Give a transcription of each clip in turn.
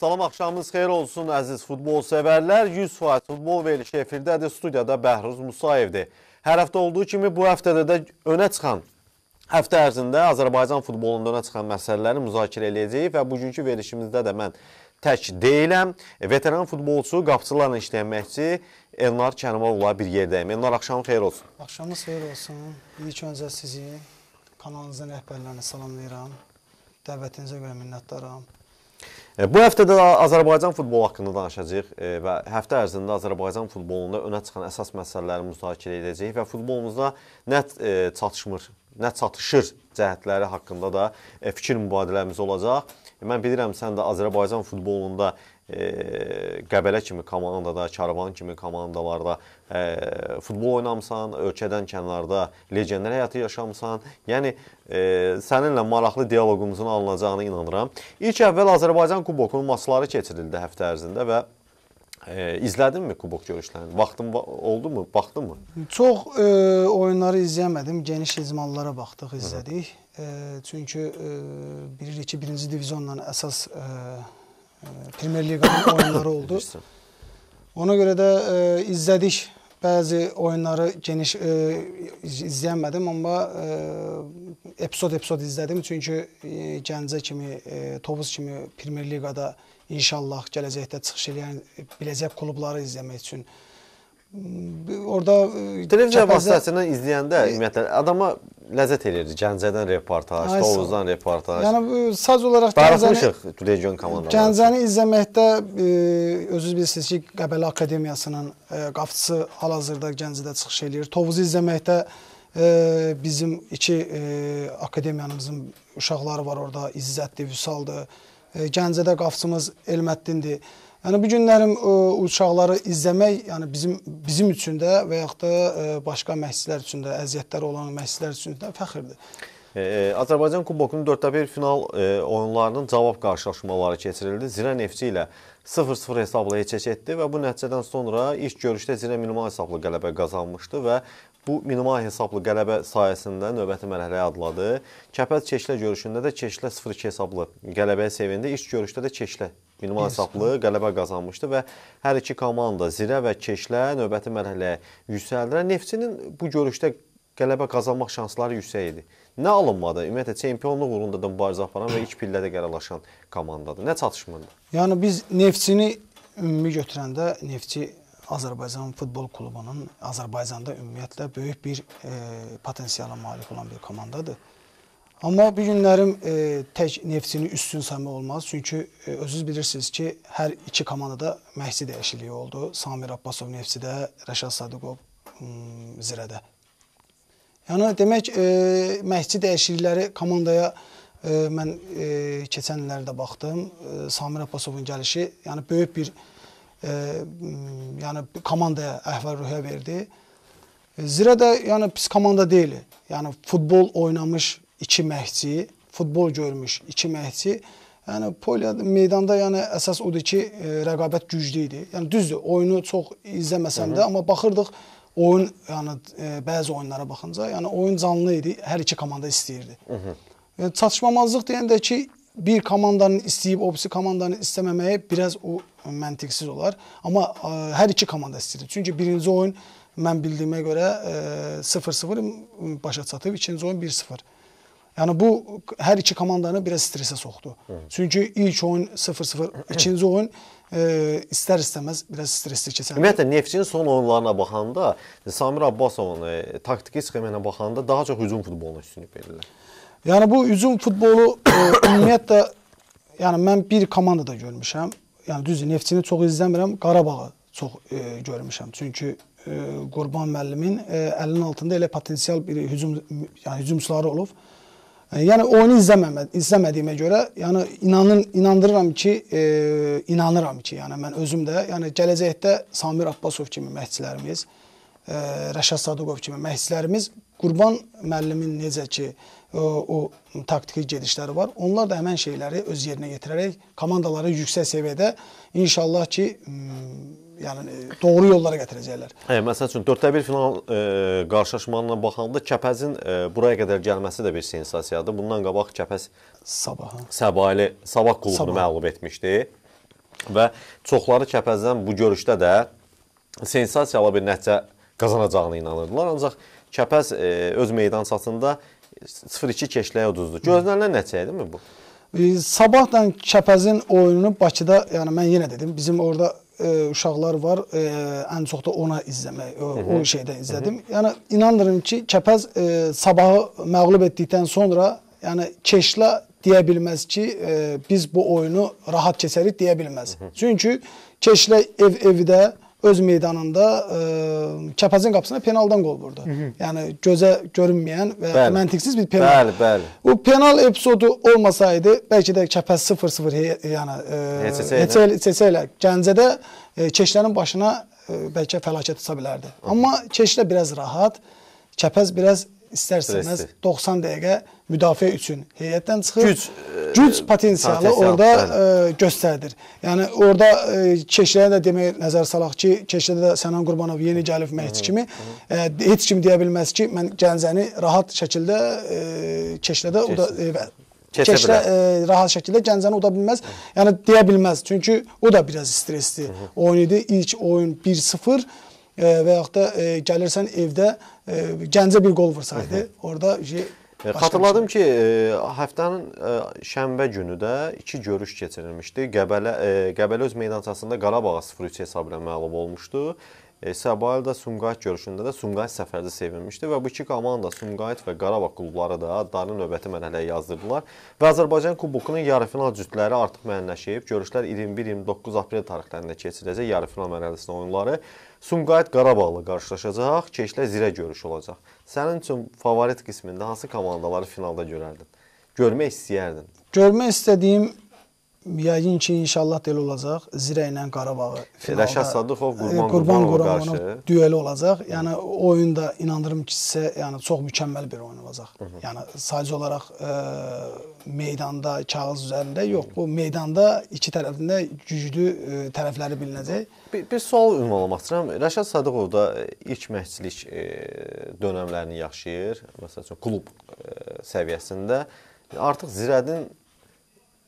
Salam axşamınız xeyir olsun əziz futbol sevərlər. 100% futbol verilişi efirdədir. Studiyada Bəhruz Musayevdir. Hər həftə olduğu kimi bu həftədə də önə çıxan həftə ərzində Azərbaycan futbolunda önə çıxan məsələləri müzakirə eləyəcəyik və bugünkü verilişimizdə də mən tək deyiləm. Veteran futbolçu, qapıçılarla işləyən məşqçi Elnar Kərimovla bir yerdəyim. Elnar axşamın xeyir olsun. Axşamınız xeyir olsun. İlk öncə sizi kanalınızın rəhbərlərinə salamlayıram. Dəvətinizə görə minnətdaram. E, bu həftədə də Azərbaycan futbolu haqqında danışacağıq e, və həftə ərzində Azərbaycan futbolunda önə çıxan əsas məsələləri müzakirə edəcəyik və futbolumuzda nə e, çatışmır, nə çatışır cəhətləri haqqında da e, fikir mübadiləmiz olacaq. Mən bilirəm sən də Azərbaycan futbolunda e, Qəbələ kimi komandada, Karvan kimi komandalarda e, futbol oynamısan, ölkədən kənarda legioner həyatı yaşamısan. Yəni e, səninlə maraqlı dialoqumuzun alınacağına inanıram. İlk əvvəl Azərbaycan Kubokunun maçları keçirildi həftə ərzində və E, izlədinmi kubok görüşlərini? Vaxtın va oldu mu? Baxdın mı? Çox e, oyunları izləyəmədim. Geniş icmallara baxdıq, izlədik. Hı. E, çünki e, bilirik ki, birinci divizionla əsas e, e Premier Liqanın oyunları oldu. Ona görə də e, izlədik. Bəzi oyunları geniş e, izləyəmədim, amma e, episod-episod izlədim. Çünki e, Gəncə kimi, e, Tovuz kimi Premier Liqada İnşallah gələcəkdə çıxış eləyən biləcək klubları izləmək üçün orada e, televiziya vasitəsindən izləyəndə e- ümumiyyətlə adama ləzzət eləyir. Gəncədən reportaj, Tovuzdan reportaj. Yəni saz olaraq Gəncəni region komandaları. Gəncəni izləməkdə ə, e, özünüz bilirsiniz ki, Qəbələ Akademiyasının qapıçısı hal-hazırda Gəncədə çıxış eləyir. Tovuzu izləməkdə ə, bizim iki ə, akademiyamızın uşaqları var orada. İzzətdir, Vüsaldır. E, Gəncədə qapıçımız Elmətdindir. Yəni bu günlərim e, uşaqları izləmək, yəni bizim bizim üçün də və yaxud da e, başqa məşqçilər üçün də, əziyyətləri olan məşqçilər üçün də fəxrdir. Ee, Azərbaycan Kubokunun 4-1 final e, oyunlarının cavab qarşılaşmaları keçirildi. Zirə Neftçi ilə 0-0 hesabla heç-heç etdi və bu nəticədən sonra ilk görüşdə Zirə minimal hesablı qələbə qazanmışdı və Bu minimal hesablı qələbə sayəsində növbəti mərhələyə adladı. Kəpəz Çeşlə görüşündə də Çeşlə 0-2 hesablı qələbəyə sevindi. İlk görüşdə də Çeşlə minimal hesablı qələbə qazanmışdı və hər iki komanda Zirə və Çeşlə növbəti mərhələyə yüksəldilər. Neftçinin bu görüşdə qələbə qazanmaq şansları yüksək idi. Nə alınmadı? Ümumiyyətlə çempionluq uğrunda da mübarizə aparan və ilk pillədə qərarlaşan komandadır. Nə çatışmırdı? Yəni biz Neftçini ümumi götürəndə Neftçi Azərbaycan futbol klubunun Azərbaycanda ümumiyyətlə böyük bir e, potensiala malik olan bir komandadır. Amma bu günlərim e, tək Neftçini üstün saymaq olmaz. Çünki e, özünüz bilirsiniz ki, hər iki komandada məhsi dəyişikliyi oldu. Samir Abbasov Neftçidə, Rəşad Sadiqov hmm, Zirədə. Yəni demək, e, məhsi dəyişiklikləri komandaya e, mən e, keçən illərdə baxdım. E, Samir Abbasovun gəlişi, yəni böyük bir e, e, yəni komandaya əhval-ruhiyyə verdi. Zirə də yəni pis komanda deyil. Yəni futbol oynamış 2 məşqçi, futbol görmüş 2 məşqçi. Yəni polyada meydanda yəni əsas odur ki, e, rəqabət güclü idi. Yəni düzdür, oyunu çox izləməsəm də, amma baxırdıq oyun yəni e, bəzi oyunlara baxınca, yəni oyun canlı idi, hər iki komanda istəyirdi. Hı -hı. E, çatışmamazlıq deyəndə ki, bir komandanın istəyib, obsi komandanın istəməməyi biraz o məntiqsiz olar. Amma ə, e, hər iki komanda istəyir. Çünki birinci oyun mən bildiyimə görə 0-0 e, başa çatıb, ikinci oyun 1-0. Yəni bu hər iki komandanı biraz stressə soxdu. Hı. Çünki ilk oyun 0-0, ikinci oyun ə, e, istər istəməz biraz stresli keçən. Ümumiyyətlə Neftçinin son oyunlarına baxanda Samir Abbasovun ə, taktiki sxeminə baxanda daha çox hücum futboluna üstünlük verirlər. Yəni bu hücum futbolu ə, ümumiyyətlə yəni mən bir komandada görmüşəm yəni düzdür, neftçini çox izləmirəm, Qarabağı çox e, görmüşəm. Çünki e, Qurban müəllimin e, əlinin altında elə potensial bir hücum yəni hücumçuları olub. E, yəni oyunu izləməmə, izləmədiyimə görə, yəni inanın inandırıram ki, e, inanıram ki, yəni mən özüm də, yəni gələcəkdə Samir Abbasov kimi məşqçilərimiz, e, Rəşad Sadıqov kimi məşqçilərimiz Qurban müəllimin necə ki o taktiki gedişləri var. Onlar da həmin şeyləri öz yerinə yetirərək komandaları yüksək səviyyədə inşallah ki yəni doğru yollara gətirəcəklər. Hə, məsəl üçün 4-1 final e, qarşılaşmasına baxanda Kəpəzin e, buraya qədər gəlməsi də bir sensasiyadır. Bundan qabaq Kəpəz Sabah Səbaili Sabah klubunu Sabah. məğlub etmişdi və çoxları Kəpəzdən bu görüşdə də sensasiyalı bir nəticə qazanacağına inanırdılar. Ancaq Kəpəz e, öz meydançasında 0-2 keçləyə uduzdu. Gözlənilən nəticə idi mi bu? E, Sabahla Kəpəzin oyununu Bakıda, yəni mən yenə dedim, bizim orada ə, e, uşaqlar var, ə, e, ən çox da ona izləmək, o, o şeydən izlədim. Yəni inanıram ki, Kəpəz ə, sabahı məğlub etdikdən sonra, yəni keçlə deyə bilməz ki, ə, biz bu oyunu rahat keçərik deyə bilməz. Çünki keçlə ev evidə öz meydanında ə, e, Kəpəzin qapısına penaldan qol vurdu. Hı -hı. Yəni gözə görünməyən və bəli. məntiqsiz bir penal. Bəli, bəli. Bu penal epizodu olmasaydı bəlkə də Kəpəz 0-0 yəni e, HCS ilə Gəncədə Keşlərin e, başına ə, bəlkə fəlakət hesab bilərdi. Amma Keşlə biraz rahat, Kəpəz biraz istərsəniz 90 dəqiqə müdafiə üçün heyətdən çıxır. Güc güc e, potensialı orada ə, e, göstərilir. Yəni orada e, keşləyə də demək nəzər salaq ki, keşlədə də Sənan Qurbanov yeni gəlib məşqçi kimi ə, heç kim deyə bilməz ki, mən Gəncəni rahat şəkildə ə, keşlədə o da ə, Keçə e, rahat şəkildə Gəncəni uda bilməz. Hı. Yəni deyə bilməz. Çünki o da biraz stresli oyun idi. İlk oyun 1-0 e, və yaxud da e, gəlirsən evdə Gəncə bir qol vursaydı, orada e, şey Xatırladım ki, e, həftənin e, şənbə günü də iki görüş keçirilmişdi. Qəbələ Qəbələ öz meydançasında Qarabağa 0-3 hesabla məğlub olmuşdu. Səbail də Sumqayıt görüşündə də Sumqayıt səfərdə sevinmişdi və bu iki komanda Sumqayıt və Qarabağ klubları da adlarını növbəti mərhələyə yazdırdılar və Azərbaycan Kubokunun yarıfinal cütləri artıq müəyyənləşib. Görüşlər 21-29 aprel tarixlərində keçiriləcək yarıfinal mərhələsinin oyunları. Sumqayıt Qarabağla qarşılaşacaq, keçlə zirə görüşü olacaq. Sənin üçün favorit qismində hansı komandaları finalda görərdin? Görmək istəyərdin? Görmək istədiyim yəqin ki, inşallah da elə olacaq. Zirə ilə Qarabağı Fedəşə Sadıqov Qurban e, Qurban Qurbanov duel olacaq. Yəni o oyun da inandırım ki, sizə yəni çox mükəmməl bir oyun olacaq. Hı -hı. Yəni sadəcə olaraq ə, e, meydanda, kağız üzərində yox, bu meydanda iki tərəfində güclü ə, e, tərəfləri bilinəcək. Bir, bir sual ünvanlamaq istəyirəm. Rəşad Sadıqov da ilk məşqçilik ə, dönəmlərini yaşayır. Məsələn, klub ə, səviyyəsində artıq Zirədin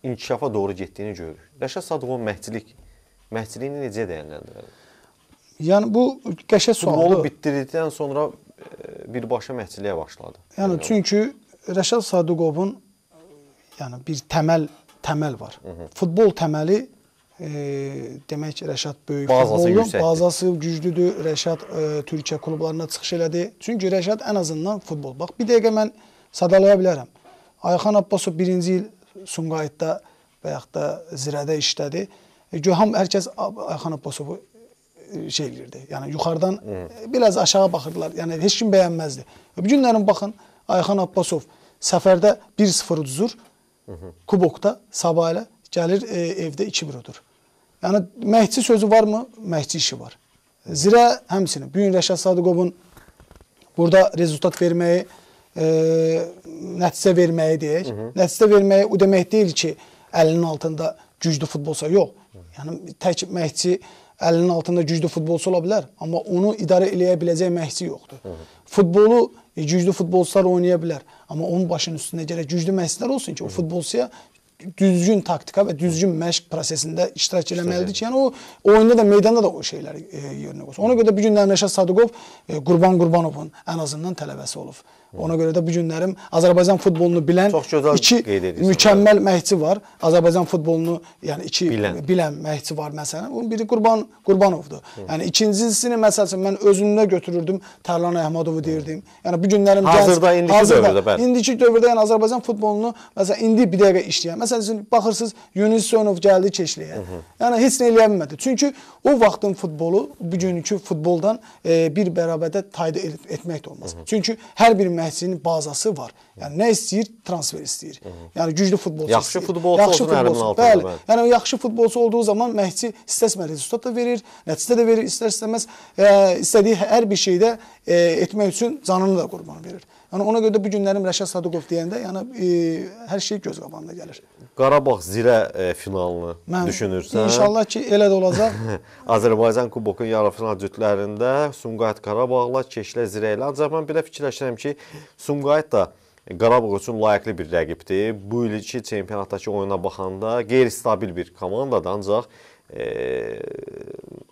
inkişafa doğru getdiyini görürük. Rəşad Sadıqov məhçilik məhçiliyini necə dəyərləndirəlim? Yəni bu qəşəng sualdır. Futbolu bitdirdikdən sonra e, birbaşa məhçiliyə başladı. Yəni çünki Rəşad Sadıqovun yəni bir təməl təməl var. Hı -hı. Futbol təməli e, demək Rəşad böyük bazası futbolun bazası güclüdür. Rəşad e, Türkiyə klublarına çıxış elədi. Çünki Rəşad ən azından futbol. Bax bir dəqiqə mən sadalaya bilərəm. Ayxan Abbasov birinci il Sumqayıtda və yaxud da Zirədə işlədi. E, Göham hər kəs Ayxan Abbasovu e, şey elirdi. Yəni yuxarıdan hmm. biraz aşağı baxırdılar. Yəni heç kim bəyənməzdi. Bu günlərin baxın Ayxan Abbasov səfərdə 1-0 uduzur. Hmm. Kubokda Sabah ilə gəlir e, evdə 2-1 udur. Yəni məhçi sözü varmı? Məhçi işi var. Zirə həmçinin. Bu gün Rəşad Sadıqovun burada rezultat verməyi e, nəticə verməyi deyək. Nəticə verməyi o demək deyil ki, əlinin altında güclü futbolsa yox. Yəni tək məhdçi əlinin altında güclü futbolçu ola bilər, amma onu idarə eləyə biləcək məhdçi yoxdur. Hı -hı. Futbolu e, güclü futbolçular oynaya bilər, amma onun başının üstündə gərək güclü məşqçilər olsun ki, Hı -hı. o futbolçuya düzgün taktika və düzgün məşq prosesində iştirak etməlidir ki, yəni o oyunda da meydanda da o şeyləri e, yerinə qoysun. Ona görə də bu gün Nəmrəşad Sadıqov e, Qurban Qurbanovun ən azından tələbəsi olub. Ona görə də bu günlərim Azərbaycan futbolunu bilən iki mükəmməl məşqçi var. Azərbaycan futbolunu yəni iki bilən, bilən məşqçi var məsələn. Bunun biri Qurban Qurbanovdur. Hı. Yəni ikincisini məsəl üçün mən özümdə götürürdüm Tərlan Əhmədovu deyirdim. Yəni bu günlərim hazırda gənc, indiki hazırda, dövrdə bəli. İndiki dövrdə yəni Azərbaycan futbolunu məsələn indi bir dəqiqə işləyən. Məsəl üçün baxırsınız Yunus Sönov gəldi Keçliyə. Yəni heç nə eləyə bilmədi. Çünki o vaxtın futbolu bugünkü futboldan e, bir bərabərdə tayid etmək də olmaz. Hı -hı. Çünki hər bir köməkçinin bazası var. Yəni nə istəyir? Transfer istəyir. Yəni güclü futbolçu yaxşı istəyir. Futbolçu yaxşı futbolçu olsun bəli. bəli. Yəni yaxşı futbolçu olduğu zaman məşqçi istəsmə rezultat da verir, nəticə də verir, istər istəməz ə, e, istədiyi hər bir şeydə ə, e, etmək üçün canını da qurban verir. Yəni ona görə də bu günlərim Rəşad Sadıqov deyəndə, yəni e, hər şey göz qabağına gəlir. Qarabağ Zirə e, finalını Mən, düşünürsən? İnşallah ki, elə də olacaq. Azərbaycan Kubokun yarımfinal cütlərində Sumqayıt Qarabağla, Keşlə Zirə ilə. Ancaq mən belə fikirləşirəm ki, Sumqayıt da Qarabağ üçün layiqli bir rəqibdir. Bu ilki çempionatdakı oyuna baxanda qeyri-stabil bir komandadır, ancaq e,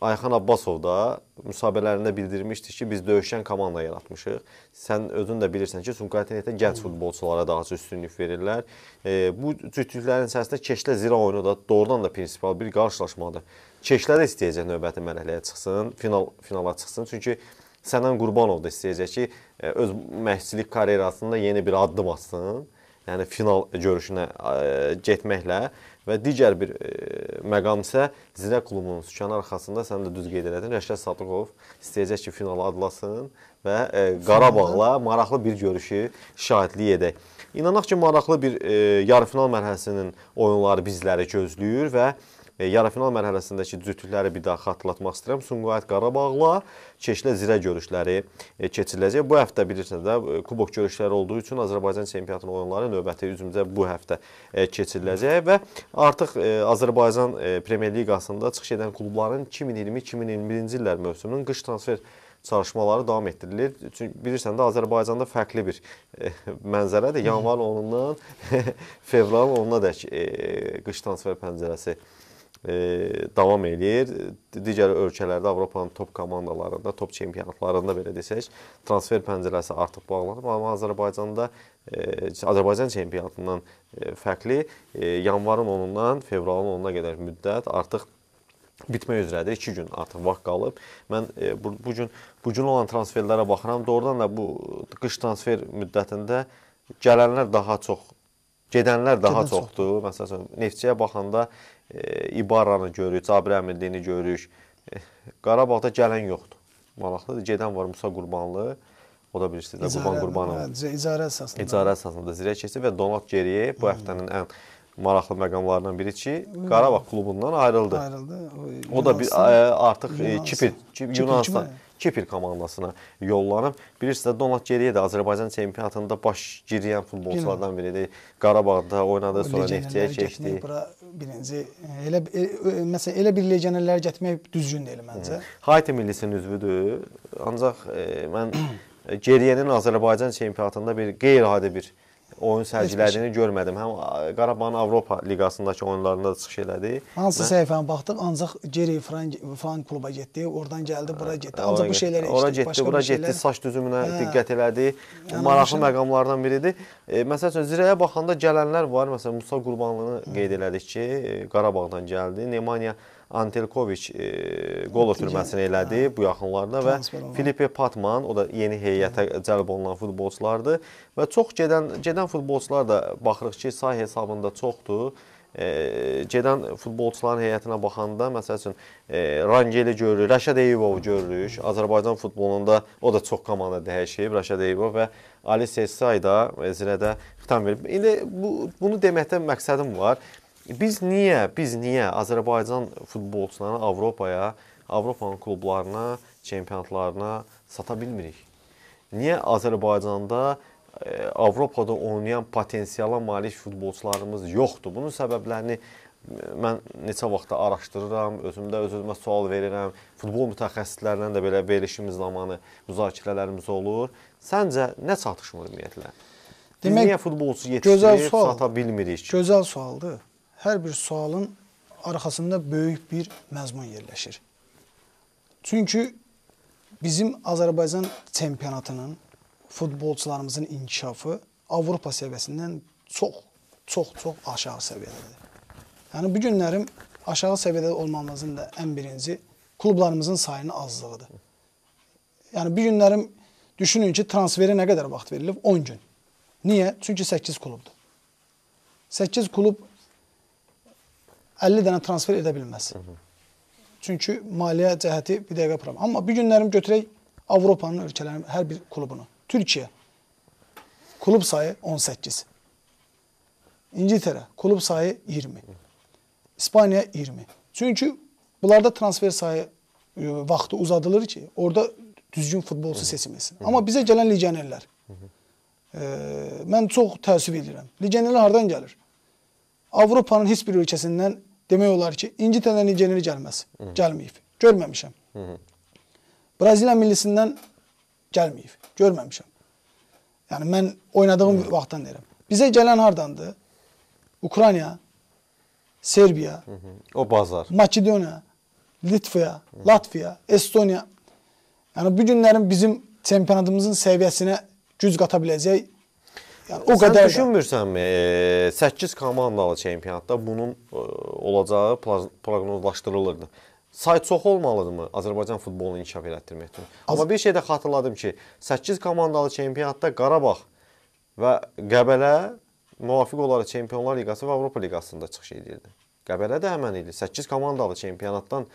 Ayxan Abbasov da müsahibələrində bildirmişdi ki, biz döyüşən komanda yaratmışıq. Sən özün də bilirsən ki, Sumqayıtda gənc futbolçulara daha çox üstünlük verirlər. E, bu cütlüklərin içərisində Keşlə Zira oyunu da doğrudan da prinsipal bir qarşılaşmadır. Keşlə də istəyəcək növbəti mərhələyə çıxsın, final finala çıxsın. Çünki Sənan Qurbanov da istəyəcək ki, e, öz məşqçilik karyerasında yeni bir addım atsın yəni final görüşünə e, getməklə və digər bir e, məqam isə Zirə klubunun sükanı arxasında sən də düz qeyd elədin. Rəşad Sadıqov istəyəcək ki, finala adlasın və e, Qarabağla maraqlı bir görüşü şahidlik edək. İnanaq ki, maraqlı bir yarımfinal mərhələsinin oyunları bizləri gözləyir və E, yarıfinal mərhələsindəki cütlükləri bir daha xatırlatmaq istəyirəm. Sumqayıt Qarabağla Keçilə Zirə görüşləri e, keçiriləcək. Bu həftə bilirsiniz də e, kubok görüşləri olduğu üçün Azərbaycan çempionatının oyunları növbəti üzümüzə bu həftə keçiriləcək və artıq Azərbaycan Premyer Liqasında çıxış edən klubların 2020-2021-ci illər mövsümünün qış transfer çalışmaları davam etdirilir. Çünki bilirsən də Azərbaycanda fərqli bir e, mənzərədir. Yanvar 10-undan fevralın 10-na dək e, qış transfer pəncərəsi e, E, davam eləyir. Digər ölkələrdə Avropanın top komandalarında, top çempionatlarında belə desək, transfer pəncərəsi artıq bağlanıb, amma Azərbaycanda e, Azərbaycan çempionatından e, fərqli yanvarın 10-undan fevralın 10-una qədər müddət artıq bitmək üzrədir. 2 gün artıq vaxt qalıb. Mən bu, bu gün bu gün olan transferlərə baxıram. Doğrudan da bu qış transfer müddətində gələnlər daha çox, gedənlər daha Gedən çoxdur. çoxdur. Məsələn, Neftçiyə baxanda E, İbaranı görürük, Cabir Əmirlini görürük. E, Qarabağda gələn yoxdur. Maraqlıdır. Gedən var Musa Qurbanlı. O da bilirsiniz də Qurban Qurbanov. Hə, icarə əsasında. İcarə əsasında zirə keçdi və Donat Geriyev bu həftənin ən maraqlı məqamlarından biri ki, Qarabağ klubundan ayrıldı. Ayrıldı. O, o da bir e, artıq Yunanistan. Kipr, Kipr Yunanistan Kipr komandasına yollanıb. Bilirsiniz də Donat Geriyev də Azərbaycan çempionatında baş girən futbolçulardan biridir. Qarabağda oynadı, sonra Neftiyə keçdi. Bura birinci e, elə e, e, məsələn elə bir legionerlər gətirmək düzgün deyil məncə. Haiti millisinin üzvüdür. Ancaq e, mən geriyənin Azərbaycan çempionatında bir qeyri-adi bir e, oyun sərgilədiyini görmədim. Həm Qarabağın Avropa liqasındakı oyunlarında da çıxış elədi. Hansı Mən... səhifəni baxdıq, ancaq Geri Frank falan kluba getdi, oradan gəldi, bura getdi. Ancaq bu şeylər ora getdi, başqa bura getdi, şeylər... saç düzümünə hə. diqqət elədi. Yəni, Maraqlı şey... məqamlardan biridir. E, məsəl üçün Zirəyə baxanda gələnlər var. Məsələn Musa Qurbanlını hə. qeyd elədik ki, e, Qarabağdan gəldi. Nemanya Antelkoviç e, qol ötürməsini elədi hə. bu yaxınlarda və Filipe Patman, o da yeni heyətə hə. cəlb olunan futbolçulardır və çox gedən gedən futbolçular da baxırıq ki, say hesabında çoxdur. E, gedən futbolçuların heyətinə baxanda, məsəl üçün, e, Rangeli görürük, Rəşad Eyübov görürük. Azərbaycan futbolunda o da çox komanda dəyişib, Rəşad Eyübov və Ali Sesay da e, Zirədə xitam verib. İndi bu, bunu deməkdə məqsədim var. E biz niyə, biz niyə Azərbaycan futbolçularını Avropaya, Avropanın klublarına, çempionatlarına sata bilmirik? Niyə Azərbaycanda e, Avropada oynayan potensiala malik futbolçularımız yoxdur? Bunun səbəblərini e, mən neçə vaxtda araşdırıram, özümdə öz-özümə sual verirəm. Futbol mütəxəssislərlə də belə verilişimiz zamanı müzakirələrimiz olur. Səncə nə çatışmır ümumiyyətlə? Demək, Biz niyə futbolçu yetişdirib sata bilmirik? Gözəl sualdır hər bir sualın arxasında böyük bir məzmun yerləşir. Çünki bizim Azərbaycan çempionatının futbolçularımızın inkişafı Avropa səviyyəsindən çox çox çox aşağı səviyyədədir. Yəni bu günlərim aşağı səviyyədə olmamızın da ən birinci klublarımızın sayının azlığıdır. Yəni bu günlərim düşünün ki, transferə nə qədər vaxt verilib? 10 gün. Niyə? Çünki 8 klubdur. 8 klub 50 dənə transfer edə bilməz. Hı -hı. Çünki maliyyə cəhəti bir dəqiqə problem. Amma bu günlərim götürək Avropanın ölkələrinin hər bir klubunu. Türkiyə klub sayı 18. İngiltərə klub sayı 20. İspaniya 20. Çünki bunlarda transfer sayı e, vaxtı uzadılır ki, orada düzgün futbolçu seçilməsin. Amma bizə gələn legionerlər. E, mən çox təəssüf edirəm. Legionerlər hardan gəlir? Avropanın heç bir ölkəsindən demək olar ki, İngiltərədən legioner gəlməz. Gəlməyib. Görməmişəm. Hı -hı. Braziliya millisindən gəlməyib. Görməmişəm. Yəni mən oynadığım Hı -hı. vaxtdan deyirəm. Bizə gələn hardandır? Ukrayna, Serbiya, Hı -hı. o bazar. Makedoniya, Litva, Latviya, Estoniya. Yəni bu günlərin bizim çempionatımızın səviyyəsinə güc qata biləcək Yəni o Sən qədər Sən düşünmürsənmi 8 komandalı çempionatda bunun e, olacağı proqnozlaşdırılırdı. Say çox olmalıdımı Azərbaycan futbolunu inkişaf elətdirmək üçün? Az Amma bir şey də xatırladım ki, 8 komandalı çempionatda Qarabağ və Qəbələ müvafiq olaraq Çempionlar Liqası və Avropa Liqasında çıxış edirdi. Qəbələ də həmin idi. 8 komandalı çempionatdan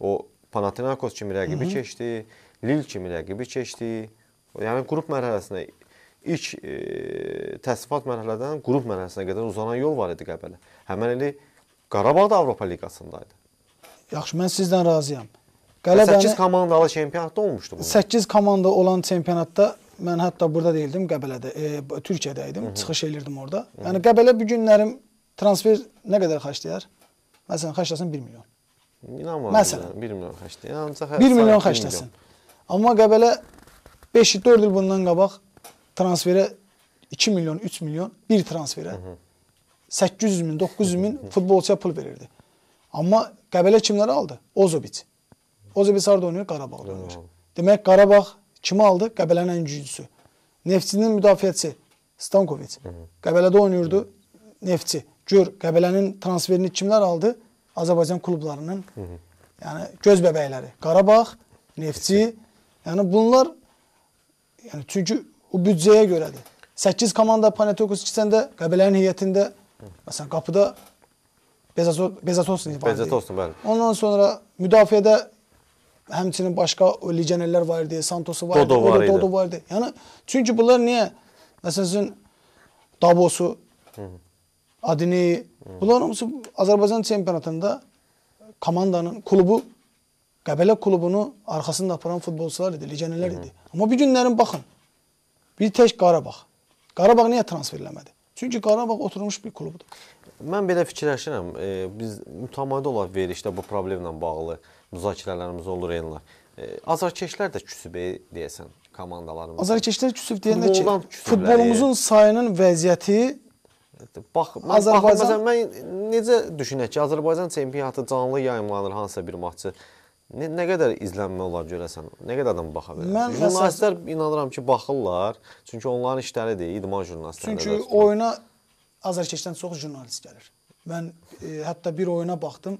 o Panathinaikos kimi rəqibi Hı mhm. -hı. keçdi, Lil kimi rəqibi keçdi. Yəni qrup mərhələsinə ilk e, təsərrüfat mərhələdən qrup mərhələsinə qədər uzanan yol var idi Qəbələ. Həmin il Qarabağ da Avropa Liqasındaydı. Yaxşı, mən sizdən razıyam. Qələbəni 8 komandalı çempionatda olmuşdu bu. 8 komanda olan çempionatda mən hətta burada deyildim, Qəbələdə, e, Türkiyədə idim, Hı -hı. çıxış elirdim orada. Hı -hı. Yəni Qəbələ bu günlərim transfer nə qədər xərcləyər? Məsələn, xərcləsin 1 milyon. İnanmıram. Məsələn, 1 milyon xərcləyir. Ancaq 1 milyon xərcləsin. Amma Qəbələ 5-4 il bundan qabaq transferə 2 milyon, 3 milyon bir transferə 800 min, 900 min futbolçuya pul verirdi. Amma Qəbələ kimləri aldı? Ozovic. Ozovic harda oynayır? Qarabağda oynayır. Demək Qarabağ kimi aldı? Qəbələnin ən güclüsü. Neftçinin müdafiəçisi Stankovic. Qəbələdə oynayırdı Neftçi. Gör Qəbələnin transferini kimlər aldı? Azərbaycan klublarının yəni göz bəbəkləri. Qarabağ, Neftçi. Yəni bunlar yəni çünki o büdcəyə görədir. 8 komanda Panathinaikos içəndə Qəbələnin heyətində məsələn qapıda Bezos Bezosovsun var. Bezosovsun bəli. Ondan sonra müdafiədə həmçinin başqa legionerlər var idi, Santosu var idi, Dodo var idi. Dodo var idi. Yəni çünki bunlar niyə məsələn Davosu Adini bunların hamısı Azərbaycan çempionatında komandanın klubu Qəbələ klubunu arxasında aparan futbolçular idi, legionerlər idi. Amma bu günlərin baxın Bir tək Qarabağ. Qarabağ niyə transferləmədi? Çünki Qarabağ oturmuş bir klubdur. Mən belə fikirləşirəm, e, biz mütəmadi olaraq verişdə bu problemlə bağlı müzakirələrimiz olur ellər. E, Azarkeşlər də küsüb e, deyəsən komandalarımız. Azarkeşlər küsüb deyəndə ki, futbolumuzun e. sayının vəziyyəti Bax, mən, Azərbaycan... bax, məsələn, mən necə düşünək ki, Azərbaycan çempionatı canlı yayımlanır hansısa bir maçı. Nə, nə qədər izlənmə olar görəsən? Nə qədər adam baxa bilər? Mən jurnalistlər əsas... inanıram ki, baxırlar. Çünki onların işləridir, idman jurnalistləri. Çünki oyuna Azərkeşdən çox jurnalist gəlir. Mən e, hətta bir oyuna baxdım.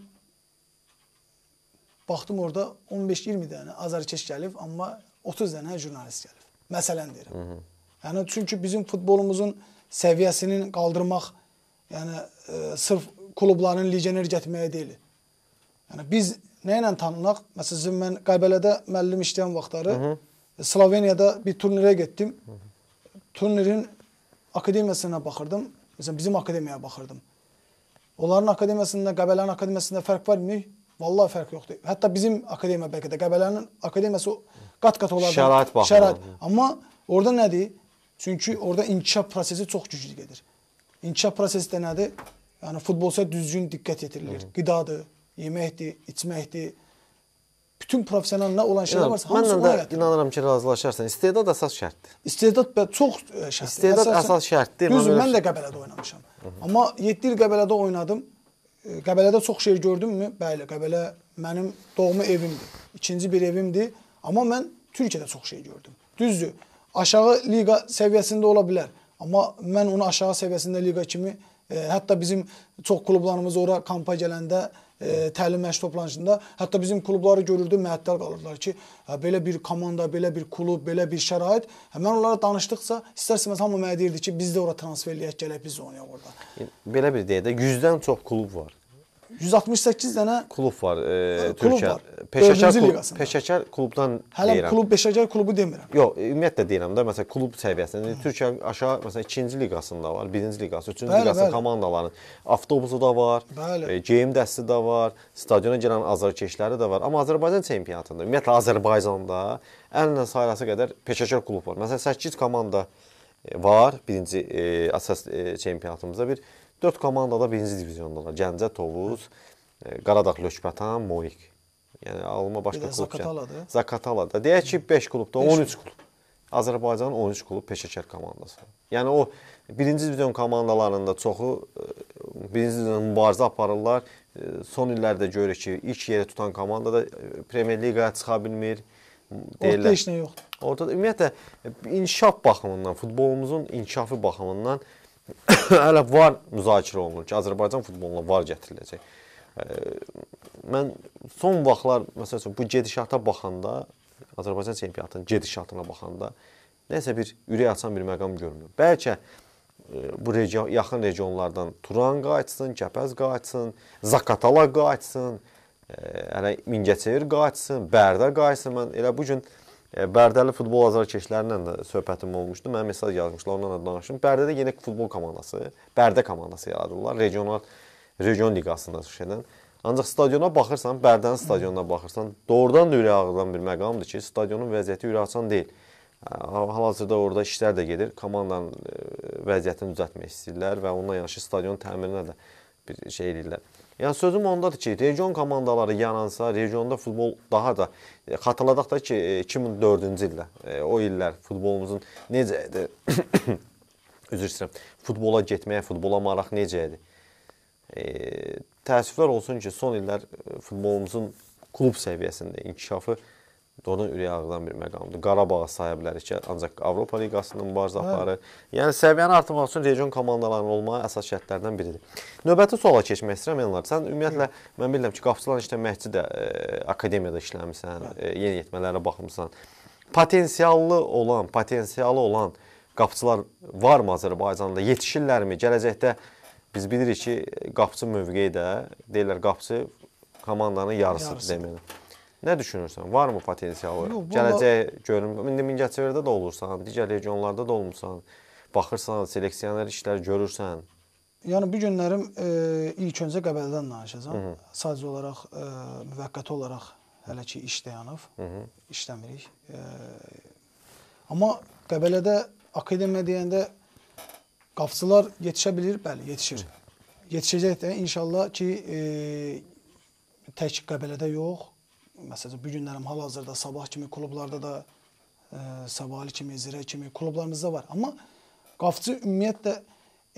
Baxdım orada 15-20 dənə Azərkeş gəlib, amma 30 dənə jurnalist gəlib. Məsələn deyirəm. Hı -hı. Yəni çünki bizim futbolumuzun səviyyəsini qaldırmaq, yəni e, sırf klubların legioner gətirməyə deyil. Yəni biz Nə ilə tanınaq? Məsələn, mən Qəbələdə müəllim işləyən vaxtları Hı -hı. Sloveniyada bir turnirə getdim. Hı -hı. Turnirin akademiyasına baxırdım. Məsələn, bizim akademiyaya baxırdım. Onların akademiyasında, Qəbələnin akademiyasında fərq varmı? Vallahi fərq yoxdur. Hətta bizim akademiya bəlkə də Qəbələnin akademiyası qat-qat olardı. Şərait baxımından. Şərait. Amma orada nədir? Çünki orada inkişaf prosesi çox güclü gedir. İnkişaf prosesi də nədir? Yəni futbolçuya düzgün diqqət yetirilir. Hı -hı. Qidadır, yeməkdir, içməkdir. Bütün professionalına olan şeylər varsa hamısı ona yatır. İnanıram ki, razılaşarsan. İstedad əsas şərtdir. İstedad və çox e, şərtdir. İstedad əsas, əsas şərtdir. Düzdür, mən də Qəbələdə oynamışam. Hı -hı. Amma 7 il Qəbələdə oynadım. E, qəbələdə çox şey gördümmü? Bəli, Qəbələ mənim doğma evimdir. İkinci bir evimdir. Amma mən Türkiyədə çox şey gördüm. Düzdür, aşağı liqa səviyyəsində ola bilər. Amma mən onu aşağı səviyyəsində liqa kimi, e, hətta bizim çox klublarımız ora kampa gələndə e, e, təlim məşq toplanışında hətta bizim klubları görürdüm, məəttəl qalırdılar ki, hə, belə bir komanda, belə bir klub, belə bir şərait. Hə, mən onlara danışdıqca istərsəmiz hamı mənə deyirdi ki, biz də ora transfer eləyək, gələk biz oynayaq orada. Belə bir deyə də 100-dən çox klub var. 168 dənə klub var. E, klub Türkiyə. var. Peşəkar klub, peşəkar klubdan Hələ deyirəm. klub peşəkar klubu demirəm. Yox, ümumiyyətlə deyirəm də, məsələn, klub səviyyəsində Türkiyə aşağı məsələn 2-ci liqasında var, 1-ci liqası, 3-cü liqasının komandalarının avtobusu da var, e, geyim dəsti də var, stadiona girən azarkeşləri də var. Amma Azərbaycan çempionatında, ümumiyyətlə Azərbaycanda ən sayısı qədər peşəkar klub var. Məsələn, 8 komanda e, var birinci e, əsas e, çempionatımızda bir Dörd komanda da birinci diviziondalar. Gəncə, Tovuz, e, Qaradağ, Lökbətan, Moik. Yəni ağlıma başqa klub gəlir. Zakatalada. Zakatalada. Deyək ki 5 klubda 13 klub. Azərbaycanın 13 klub peşəkar komandası var. Yəni o birinci divizyon komandalarında çoxu e, birinci divizyon mübarizə aparırlar. E, son illərdə görürük ki, ilk yeri tutan komanda da Premyer Liqaya çıxa bilmir. Deyirlər. Orta heç nə yoxdur. Ortada ümumiyyətlə inkişaf baxımından, futbolumuzun inkişafı baxımından hələ var müzakirə olunur ki, Azərbaycan futboluna var gətiriləcək. Mən son vaxtlar məsəl üçün bu gedişata baxanda, Azərbaycan çempionatının gedişatına baxanda nəsə bir ürək açan bir məqam görünür. Bəlkə bu region yaxın regionlardan Turan qaçsın, Kəpəz qaçsın, Zakatala qaçsın, hələ Mingəçevir qaçsın, Bərdə qaçsın. Mən elə bu gün E, Bərdəli futbol azarkeşlərlə də söhbətim olmuşdu. Mənə mesaj yazmışlar, onlarla da danışdım. Bərdədə yeni futbol komandası, Bərdə komandası yaradırlar. Regional region liqasında çıxış edən. Ancaq stadiona baxırsan, Bərdənin stadionuna baxırsan, doğrudan da ürəyə ağrıdan bir məqamdır ki, stadionun vəziyyəti ürəkaçan deyil. E, hal-hazırda orada işlər də gedir. Komandanın e, vəziyyətini düzəltmək istəyirlər və onunla yanaşı stadion təmirinə də bir şey edirlər. Yəni sözüm ondadır ki, region komandaları yanansa, regionda futbol daha da e, xatırladaq da ki, 2004-cü e, ildə e, o illər futbolumuzun necə idi? Üzr istəyirəm. Futbola getməyə, futbola maraq necə idi? E, təəssüflər olsun ki, son illər futbolumuzun klub səviyyəsində inkişafı Onu ürəyə ağrıdan bir məqamdır. Qarabağa saya bilərik ki, ancaq Avropa Liqasının mübarizə hə. aparı. Yəni səviyyəni artırmaq üçün region komandalarının olması əsas şərtlərdən biridir. Növbəti suala keçmək istəyirəm Elnar. Sən ümumiyyətlə mən bilirəm ki, qapçılar işləməkçi də e, akademiyada işləmisən, hə. e, yeniyetmələrə baxmısan. Potensiallı olan, potensialı olan qapçılar varmı Azərbaycanda? Yetişirlərmi? Gələcəkdə biz bilirik ki, qapçı mövqeyi də deyirlər qapçı komandanın yarısıdır deməli. Nə düşünürsən? Varmı potensialı? Yox, valla... Gələcək görüm. İndi Mingəçevirdə də olursan, digər legionlarda da olmusan, baxırsan, seleksioner işləri görürsən. Yəni bu günlərim e, ilk öncə Qəbələdən danışacağam. Hı -hı. Sadəcə olaraq e, müvəqqəti olaraq hələ ki iş dayanıb, Hı -hı. işləmirik. E, amma Qəbələdə akademiya deyəndə qapçılar yetişə bilir, bəli, yetişir. Hı -hı. Yetişəcək də inşallah ki e, tək Qəbələdə yox, məsələn, bu günlərim hal-hazırda sabah kimi klublarda da e, Sabahlı kimi, Zirə kimi klublarımızda var. Amma qafçı ümumiyyətlə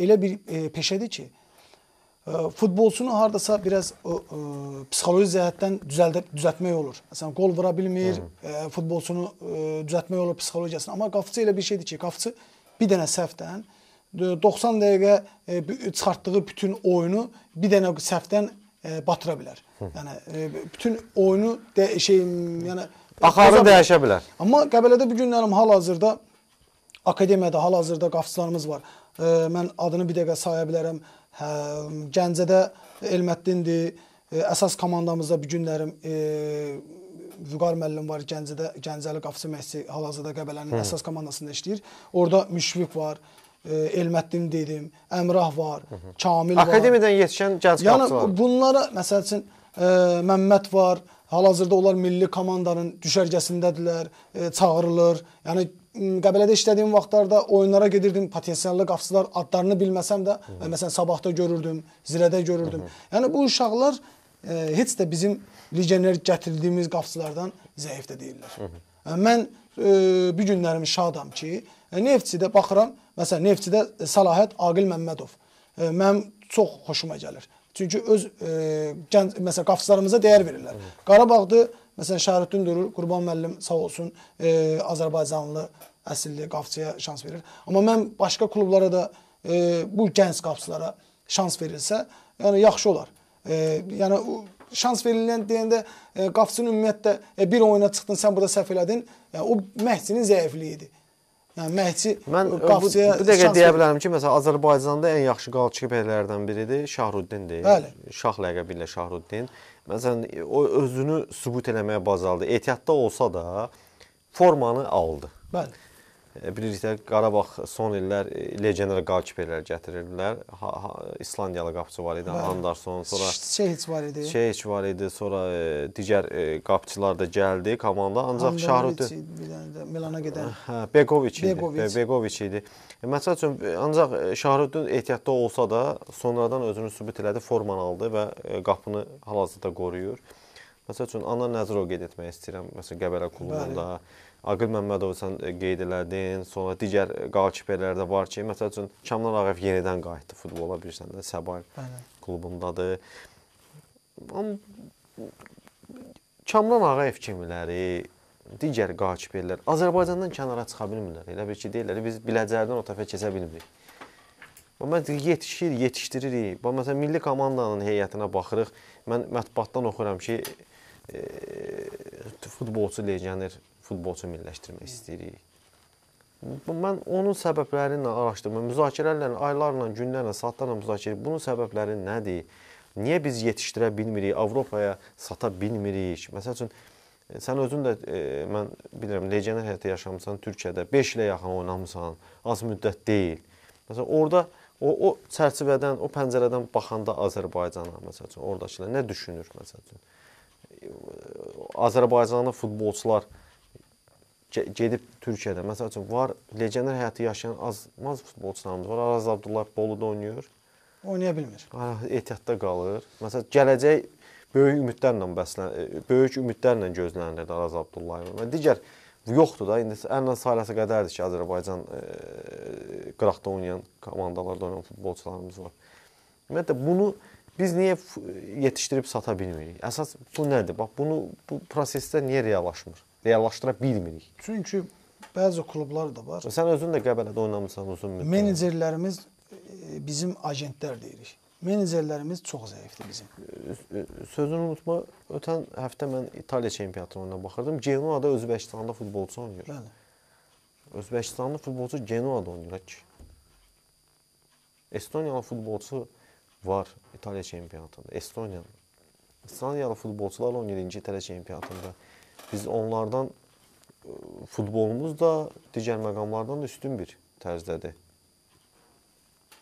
elə bir e, peşədir ki, e, futbolçunu hardasa biraz e, e, psixoloji cəhətdən düzəldib düzəltmək olur. Məsələn, qol vura bilmir, e, futbolçunu e, düzəltmək olur psixologiyasını. Amma qafçı elə bir şeydir ki, qafçı bir dənə səhvdən 90 dəqiqə e, çıxartdığı bütün oyunu bir dənə səhvdən e, batıra bilər. Yəni e, bütün oyunu də şey yəni axarı dəyişə bilər. Amma Qəbələdə bu günlərim hal-hazırda akademiyada hal-hazırda qafçılarımız var. E, mən adını bir dəqiqə saya bilərəm. Hə, Gəncədə Elmətdindir. E, əsas komandamızda bu günlərim e, Vüqar müəllim var Gəncədə, Gəncəli qapısı məşqçisi hal-hazırda Qəbələnin Hı. əsas komandasında işləyir. Orda Müşfiq var, e, Elmətdin dedim, Əmrah var, Hı -hı. Kamil Akademiyadan var. Akademiyadan yetişən gənc yəni, qapıçılar. Yəni bunlara məsəl üçün Məmməd var. Hal-hazırda onlar milli komandanın düşərgəsindədirlər, e, çağırılır. Yəni Qəbələdə işlədiyim vaxtlarda oyunlara gedirdim, potensiallı qapıçılar adlarını bilməsəm də, Hı e, -hı. məsələn Sabahda görürdüm, Zirədə görürdüm. Hı -hı. Yəni bu uşaqlar e, heç də bizim legioner gətirdiyimiz qapıçılardan zəif də deyillər. Hı -hı. Yəni, mən e, bu günlərimi şadam ki, e, Neftçidə baxıram, məsələn Neftçidə Salahət Aqil Məmmədov. E, mənim çox xoşuma gəlir. Çünki öz e, gənc məsələn qafçılarımıza dəyər verirlər. Hı. Qarabağda məsələn Şəhrüddin durur, Qurban müəllim sağ olsun, e, Azərbaycanlı əsilli qafçıya şans verir. Amma mən başqa klublara da e, bu gənc qafçılara şans verilsə, yəni yaxşı olar. E, yəni şans verilən deyəndə e, qafçının ümumiyyətlə e, bir oyuna çıxdın, sən burada səhv elədin. Yəni o məhsinin zəifliyidir. Yəni məşqçi mən qapçıya e, bu dəqiqə deyə bilərəm ki, məsələn Azərbaycanda ən yaxşı qolçiperlərdən biridir Şahruddindir. Bəli. Şah ləqəbi ilə Şahruddin. Məsələn o özünü sübut eləməyə bacardı. Ehtiyatda olsa da formanı aldı. Bəli. E, bilirik də Qarabağ son illər e, legioner qapçıberlər gətirirlər. Ha, ha, İslandiyalı qapçı var idi, Bəli. Anderson, sonra Şeyç var idi. Şeyç var idi, sonra e, digər e, qapçılar da gəldi komanda. Ancaq Şahrutdin bir dənə də Milana gedən. Hə, Begoviç idi. Begoviç, Begoviç idi. E, Məsəl üçün e, ancaq Şahrutdin ehtiyatda olsa da sonradan özünü sübut elədi, formanı aldı və e, qapını hal-hazırda qoruyur. Məsəl üçün Anar Nəzirov qeyd etmək istəyirəm. Məsələn Qəbələ klubunda. Bəli Aqil Məmmədov sən e, qeyd elədin, sonra digər e, qolkiperlər də var ki, məsəl üçün Kamran Ağayev yenidən qayıtdı futbola bilirsən də Səbail klubundadır. Amma Kamran Ağayev kimiləri digər qolkiperlər Azərbaycandan kənara çıxa bilmirlər. Elə bil ki, deyirlər biz Biləcərdən o tərəfə keçə bilmirik. Amma yetişir, yetişdiririk. Bax məsələn milli komandanın heyətinə baxırıq. Mən mətbuatdan oxuram ki, e, futbolçu legioner futbolçu milliləşdirmək istəyirik. Mən onun səbəblərini araşdırma, müzakirələrlə, aylarla, günlərlə, saatlarla müzakirə. Bunun səbəbləri nədir? Niyə biz yetişdirə bilmirik, Avropaya sata bilmirik? Məsəl üçün e, sən özün də e, mən bilirəm, legioner həyatı yaşamısan Türkiyədə, 5 ilə yaxın oynamısan, az müddət deyil. Məsələn, orada o o çərçivədən, o pəncərədən baxanda Azərbaycana məsəl üçün oradakılar nə düşünür məsəl üçün? E, Azərbaycanlı futbolçular e, gedib Türkiyədə. Məsəl üçün var legioner həyatı yaşayan azmaz futbolçularımız var. Araz Abdullayev Boluda oynayır. Oynaya bilmir. Ehtiyatda qalır. Məsələn, gələcək böyük ümidlərlə bəslən e, böyük ümidlərlə gözlənilir Araz Abdullayev. Və digər yoxdur da. İndi ən az sayısı qədərdir ki, Azərbaycan e, qıraqda oynayan komandalarda oynayan futbolçularımız var. Ümumiyyətlə bunu biz niyə yetişdirib sata bilmirik? Əsas bu nədir? Bax bunu bu prosesdə niyə reallaşmır? reallaşdıra bilmirik. Çünki bəzi klublar da var. Sən özün də Qəbələdə oynamısan uzun müddət. Menecerlərimiz e, bizim agentlər deyirik. Menecerlərimiz çox zəifdir bizim. Sözünü unutma, ötən həftə mən İtaliya çempionatına baxırdım. Genoa-da Özbəkistanda futbolçu oynayır. Bəli. Özbəkistanlı futbolçu Genoa-da oynayır hə ki. Estoniyalı futbolçu var İtaliya çempionatında. Estoniyalı. İstoniyalı futbolçularla oynayır İngiltərə çempionatında. Biz onlardan e, futbolumuz da digər məqamlardan da üstün bir tərzdədir.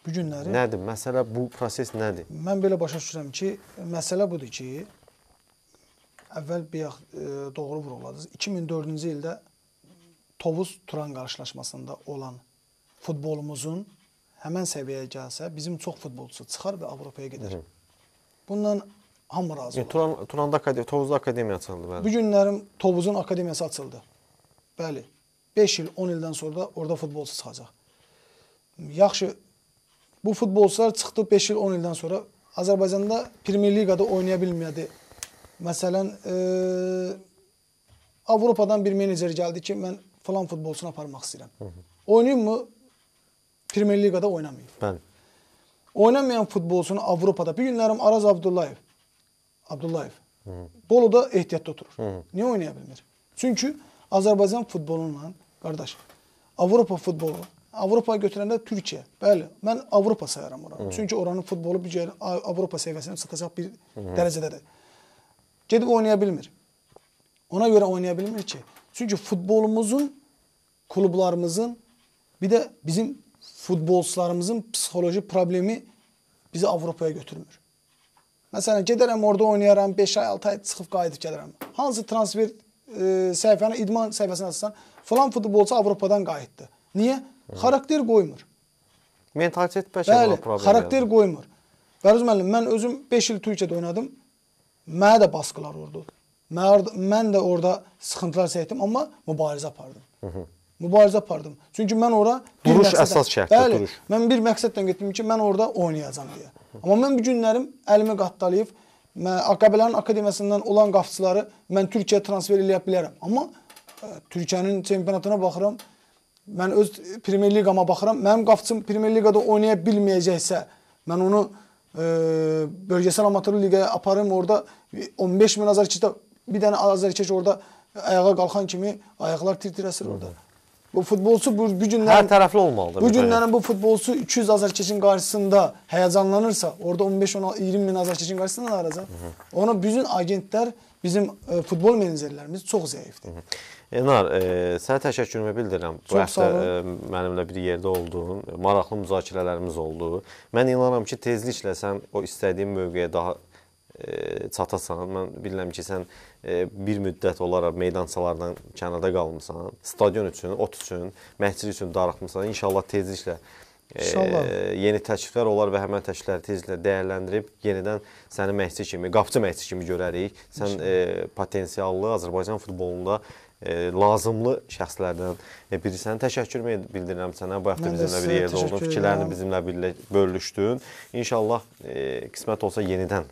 Bu günləri Nədir? Məsələ bu proses nədir? Mən belə başa düşürəm ki, məsələ budur ki, əvvəl bayaq e, doğru vurğuladınız. 2004-cü ildə Tovuz Turan qarşılaşmasında olan futbolumuzun həmin səviyyəyə gəlsə, bizim çox futbolçu çıxar və Avropaya gedər. Bundan Hamı razı oldu. Turan, Turanda akademiya, Tovuzda akademiya açıldı. Bəli. Bu günlərim Tovuzun akademiyası açıldı. Bəli. 5 il, 10 ildən sonra da orada futbolçu çıxacaq. Yaxşı, bu futbolçular çıxdı 5 il, 10 ildən sonra Azərbaycanda Premier Liqada oynaya bilmədi. Məsələn, e, Avropadan bir menecer gəldi ki, mən falan futbolçunu aparmaq istəyirəm. Oynayıbmı? Premier Liqada oynamayıb. Bəli. Oynamayan futbolçunu Avropada, bir günlərim Araz Abdullayev Abdullayev. Hı. Bolu'da ehtiyatlı oturur. Hı. Niye oynayabilir? Çünkü Azerbaycan futbolundan kardeş Avrupa futbolu Avrupa'ya götürəndə Türkiyə. Bəli, mən Avropa sayaram oranı. Hı. çünkü oranın futbolu bir Avrupa Avropa səviyyəsinə bir Hı. dərəcədədir. Gedib oynaya bilmir. Ona göre oynaya ki. çünkü futbolumuzun, klublarımızın bir de bizim futbolcularımızın psikoloji problemi bizi Avrupa'ya götürmür. Məsələn, gedərəm orada oynayaram, 5 ay, 6 ay çıxıb qayıdıb gələrəm. Hansı transfer e, səhifəni idman səhifəsinə atsan, filan futbolçu Avropadan qayıtdı. Niyə? Hı. Xarakter qoymur. Mentalitet bəlkə Bəli, problem. Xarakter yəni. qoymur. Fəruz müəllim, mən özüm 5 il Türkiyədə oynadım. Mənə də baskılar vurdu. Mən, mən də orada sıxıntılar çəkdim, amma mübarizə apardım. Hı -hı. Mübarizə apardım. Çünki mən ora duruş əsas şərtdir, duruş. Mən bir məqsədlə getdim ki, mən orada oynayacağam deyə. Amma mən bu günlərim əlimi qatdalayıb Qəbələnin akademiyasından olan qapçıları mən Türkiyəyə transfer eləyə bilərəm. Amma ə, e, Türkiyənin çempionatına baxıram. Mən öz Premyer Liqama baxıram. Mənim qapçım Premyer Liqada oynaya bilməyəcəksə, mən onu ə, e, bölgəsəl amatör liqaya aparım, orada 15 min azərkeşdə bir dənə azərkeş orada ayağa qalxan kimi ayaqlar tir-tir əsir orada. Hı -hı. Bu futbolçu bu, bu günlərin hər tərəfli olmalıdır. Bu günlərin bu futbolçu 200 azərkeşin qarşısında həyəcanlanırsa, orada 15 16 20 min azərkeşin qarşısında naracaq. Ona bizim agentlər, bizim e, futbol menecerlərimiz çox zəifdir. Hı -hı. Enar, e, sənə təşəkkürümü bildirirəm. Bu Çox həftə e, mənimlə bir yerdə oldun, maraqlı müzakirələrimiz oldu. Mən inanıram ki, tezliklə sən o istədiyin mövqeyə daha e, çatasan. Mən bilirəm ki, sən E, bir müddət olaraq meydançalardan kənarda qalmısan, stadion üçün, ot üçün, məscid üçün darıxmısan. İnşallah tezliklə e, İnşallah. E, yeni təkliflər olar və həmin təklifləri tezliklə dəyərləndirib yenidən səni məşqçi kimi, qapıçı məşqçi kimi görərik. Sən e, potensiallı Azərbaycan futbolunda e, lazımlı şəxslərdən e, birisən. Təşəkkür bildirirəm sənə. Bayaq da bizimlə bir yerdə oldun, fikirlərini bizimlə birlə bölüşdün. İnşallah e, qismət olsa yenidən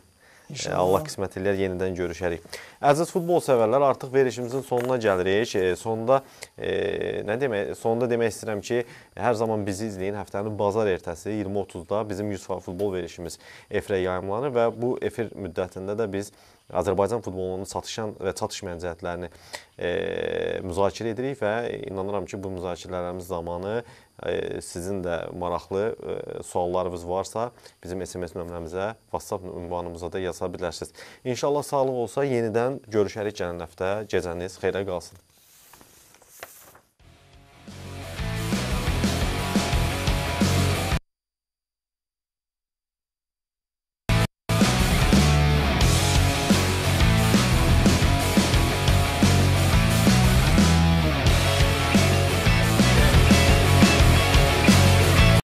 İnşallah. Allah qismət eləyər, yenidən görüşərik. Əziz futbol sevərlər, artıq verilişimizin sonuna gəlirik. E, sonda e, nə demək, sonda demək istəyirəm ki, hər zaman bizi izləyin. Həftənin bazar ertəsi 20:30-da bizim 100 futbol verilişimiz efirə yayımlanır və bu efir müddətində də biz Azərbaycan futbolunun satışan və çatışmayan cəhətlərini e, müzakirə edirik və inanıram ki, bu müzakirələrimiz zamanı sizin də maraqlı e, suallarınız varsa, bizim SMS nömrəmizə, WhatsApp ünvanımıza da yaza bilərsiniz. İnşallah sağlıq olsa yenidən görüşərik gələn həftə. Gecəniz xeyrə qalsın.